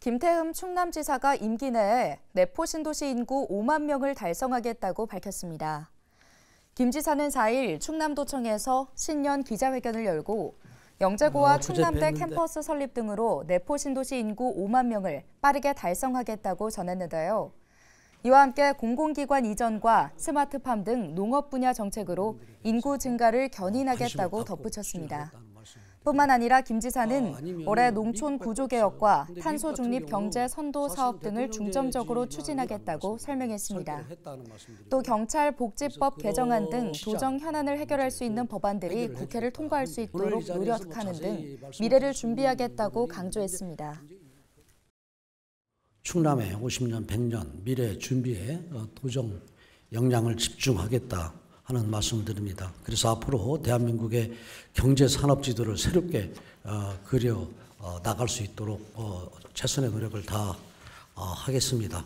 김태흠 충남지사가 임기 내에 내포 신도시 인구 5만 명을 달성하겠다고 밝혔습니다. 김 지사는 4일 충남도청에서 신년 기자회견을 열고 영재고와 아, 충남대 캠퍼스 설립 등으로 내포 신도시 인구 5만 명을 빠르게 달성하겠다고 전했는데요. 이와 함께 공공기관 이전과 스마트팜 등 농업 분야 정책으로 인구 증가를 견인하겠다고 아, 덧붙였습니다. 아, 뿐만 아니라 김 지사는 아, 올해 농촌 구조개혁과 탄소 중립 경제 선도 사업 등을 중점적으로 추진하겠다고 설명했습니다. 또 경찰 복지법 개정안 등 도정 현안을 해결할 수 있는 법안들이 국회를 통과할 수 있도록 노력하는 등 미래를 준비하겠다고 강조했습니다. 충남의 50년, 100년 미래 준비에 어, 도정 역량을 집중하겠다. 하는 말씀을 드립니다. 그래서 앞으로 대한민국의 경제 산업 지도를 새롭게 어, 그려 어, 나갈 수 있도록 어, 최선의 노력을 다 하겠습니다.